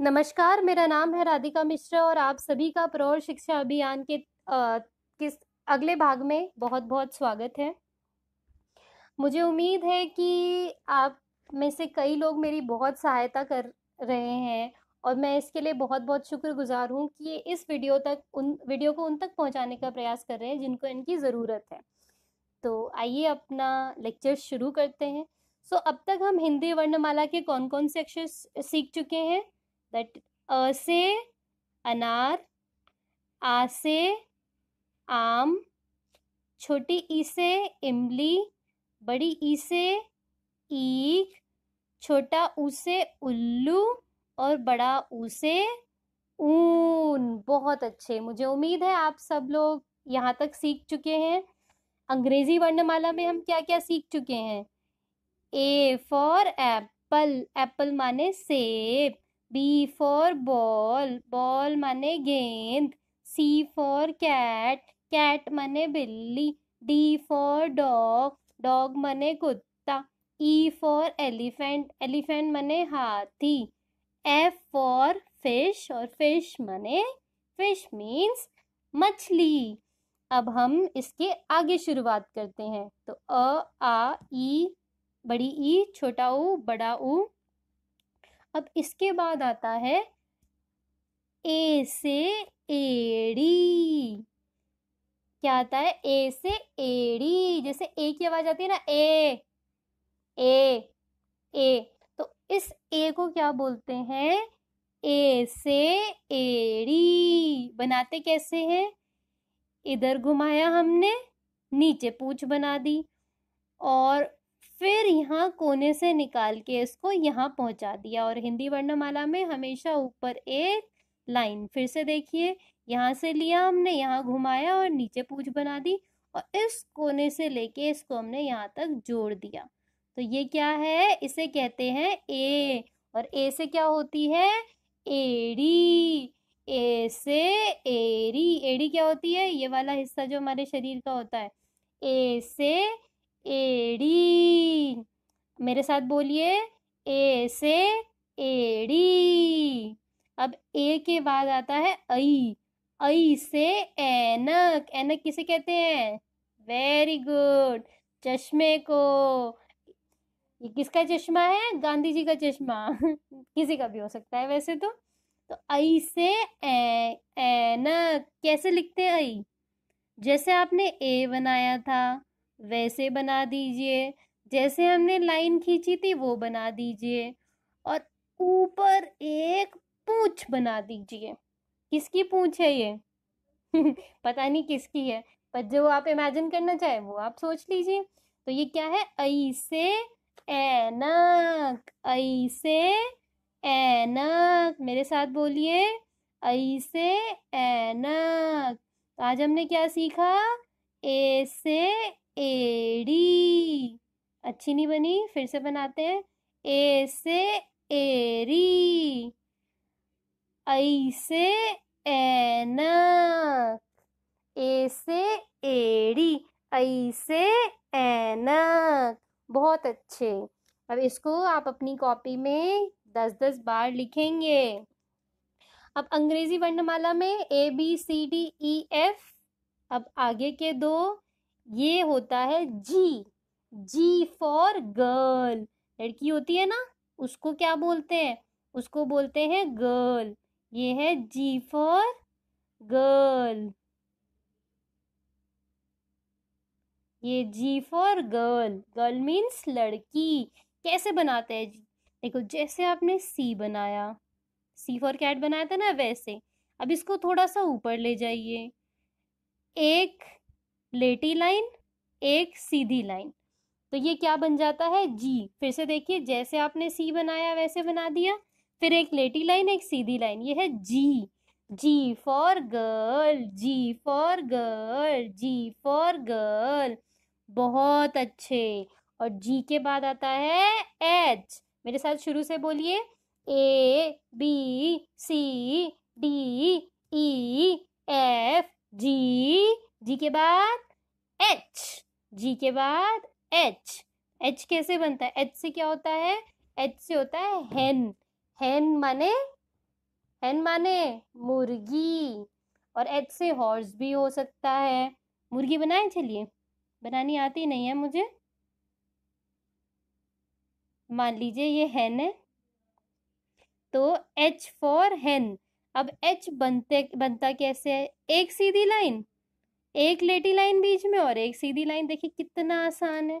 नमस्कार मेरा नाम है राधिका मिश्रा और आप सभी का प्रौढ़ शिक्षा अभियान के किस अगले भाग में बहुत बहुत स्वागत है मुझे उम्मीद है कि आप में से कई लोग मेरी बहुत सहायता कर रहे हैं और मैं इसके लिए बहुत बहुत शुक्रगुजार हूँ कि ये इस वीडियो तक उन वीडियो को उन तक पहुँचाने का प्रयास कर रहे हैं जिनको इनकी ज़रूरत है तो आइए अपना लेक्चर शुरू करते हैं सो so, अब तक हम हिंदी वर्णमाला के कौन कौन से अक्षर सीख चुके हैं that अ e से अनार आ से आम छोटी ई से इमली बड़ी ई e से ईख छोटा ऊ से उल्लू और बड़ा ऊ से ऊन बहुत अच्छे मुझे उम्मीद है आप सब लोग यहाँ तक सीख चुके हैं अंग्रेजी वर्णमाला में हम क्या क्या सीख चुके हैं ए फॉर एप्पल एप्पल माने सेब बी फॉर बॉल बॉल माने गेंद सी फॉर कैट कैट माने बिल्ली डी फॉर डॉग डॉग माने कुत्ता ई फॉर एलिफेंट एलिफेंट माने हाथी एफ फॉर फिश और फिश माने फिश मीन्स मछली अब हम इसके आगे शुरुआत करते हैं तो अ आ ई बड़ी ई छोटा ऊ बड़ा ऊ अब इसके बाद आता है ए से एड़ी क्या आता है ए से एड़ी जैसे ए की आवाज आती है ना ए ए ए तो इस ए को क्या बोलते हैं ए से एड़ी बनाते कैसे हैं इधर घुमाया हमने नीचे पूछ बना दी और फिर यहाँ कोने से निकाल के इसको यहाँ पहुँचा दिया और हिंदी वर्णमाला में हमेशा ऊपर एक लाइन फिर से देखिए यहाँ से लिया हमने यहाँ घुमाया और नीचे पूछ बना दी और इस कोने से लेके इसको हमने यहाँ तक जोड़ दिया तो ये क्या है इसे कहते हैं ए और ए से क्या होती है एड़ी ए से एरी एड़ी क्या होती है ये वाला हिस्सा जो हमारे शरीर का होता है ए से एड़ी मेरे साथ बोलिए ए से एड़ी अब ए के बाद आता है ऐ आई से एनक एनक किसे कहते हैं वेरी गुड चश्मे को ये किसका चश्मा है गांधी जी का चश्मा किसी का भी हो सकता है वैसे तो तो ऐ से ए, एनक कैसे लिखते हैं ऐ जैसे आपने ए बनाया था वैसे बना दीजिए जैसे हमने लाइन खींची थी वो बना दीजिए और ऊपर एक पूछ बना दीजिए किसकी पूछ है ये पता नहीं किसकी है पर जो आप इमेजिन करना चाहे वो आप सोच लीजिए तो ये क्या है ऐसे से ऐनक ऐ से ऐनक मेरे साथ बोलिए ऐ से ऐनक आज हमने क्या सीखा ए से एड़ी अच्छी नहीं बनी फिर से बनाते हैं ए से एरी ऐ से ऐनक ए से एड़ी ऐ से ऐनक बहुत अच्छे अब इसको आप अपनी कॉपी में दस दस बार लिखेंगे अब अंग्रेजी वर्णमाला में A B C D E F अब आगे के दो ये होता है जी जी फॉर गर्ल लड़की होती है ना उसको क्या बोलते हैं उसको बोलते हैं गर्ल ये है जी फॉर गर्ल ये G for girl girl means लड़की कैसे बनाते हैं देखो जैसे आपने सी बनाया सी फॉर कैट बनाया था ना वैसे अब इसको थोड़ा सा ऊपर ले जाइए एक प्लेटी लाइन एक सीधी लाइन तो ये क्या बन जाता है जी फिर से देखिए जैसे आपने सी बनाया वैसे बना दिया फिर एक लेटी लाइन एक सीधी लाइन ये है G G for girl G for girl G for girl बहुत अच्छे और जी के बाद आता है एच मेरे साथ शुरू से बोलिए A B C D E F G के बाद एच जी के बाद एच एच कैसे बनता है एच से क्या होता है एच से होता है हेन हेन माने हेन माने मुर्गी और एच से हॉर्स भी हो सकता है मुर्गी बनाए चलिए बनानी आती नहीं है मुझे मान लीजिए ये हेन है तो एच फॉर हेन अब एच बनते बनता कैसे है एक सीधी लाइन एक लेटी लाइन बीच में और एक सीधी लाइन देखिए कितना आसान है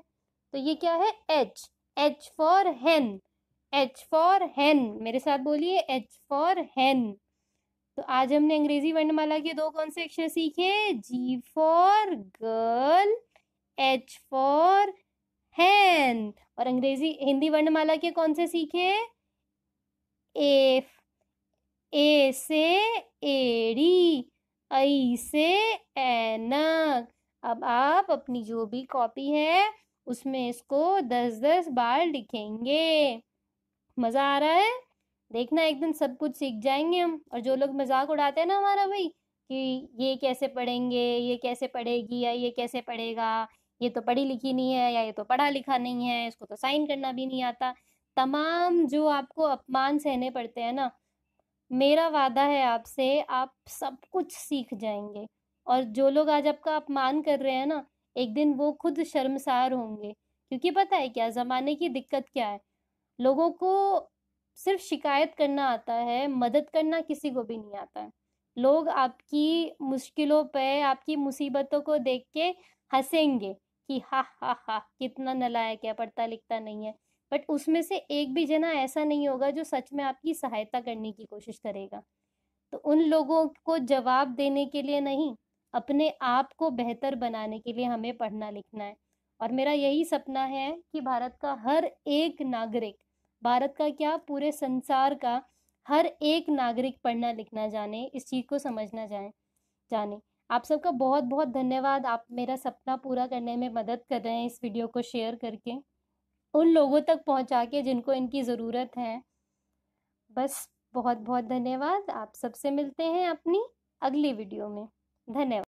तो ये क्या है H H for hen H for hen मेरे साथ बोलिए एच फॉर हैन तो आज हमने अंग्रेजी वर्णमाला के दो कौन से अक्षर सीखे G for girl H for hen और अंग्रेजी हिंदी वर्णमाला के कौन से सीखे ए ए से एड़ी ऐ से ऐनक अब आप अपनी जो भी कॉपी है उसमें इसको दस दस बार लिखेंगे मज़ा आ रहा है देखना एक दिन सब कुछ सीख जाएंगे हम और जो लोग मजाक उड़ाते हैं ना हमारा भाई कि ये कैसे पढ़ेंगे ये कैसे पढ़ेगी या ये कैसे पढ़ेगा ये तो पढ़ी लिखी नहीं है या ये तो पढ़ा लिखा नहीं है इसको तो साइन करना भी नहीं आता तमाम जो आपको अपमान सहने पड़ते हैं ना मेरा वादा है आपसे आप सब कुछ सीख जाएंगे और जो लोग आज आपका अपमान कर रहे हैं ना एक दिन वो खुद शर्मसार होंगे क्योंकि पता है क्या ज़माने की दिक्कत क्या है लोगों को सिर्फ शिकायत करना आता है मदद करना किसी को भी नहीं आता है लोग आपकी मुश्किलों पर आपकी मुसीबतों को देख के हंसेंगे कि हा हा हा कितना नलायक है पढ़ता लिखता नहीं है बट उसमें से एक भी जना ऐसा नहीं होगा जो सच में आपकी सहायता करने की कोशिश करेगा तो उन लोगों को जवाब देने के लिए नहीं अपने आप को बेहतर बनाने के लिए हमें पढ़ना लिखना है और मेरा यही सपना है कि भारत का हर एक नागरिक भारत का क्या पूरे संसार का हर एक नागरिक पढ़ना लिखना जाने इस चीज़ को समझना जाए जाने आप सबका बहुत बहुत धन्यवाद आप मेरा सपना पूरा करने में मदद कर रहे हैं इस वीडियो को शेयर करके उन लोगों तक पहुंचा के जिनको इनकी ज़रूरत है बस बहुत बहुत धन्यवाद आप सबसे मिलते हैं अपनी अगली वीडियो में धन्यवाद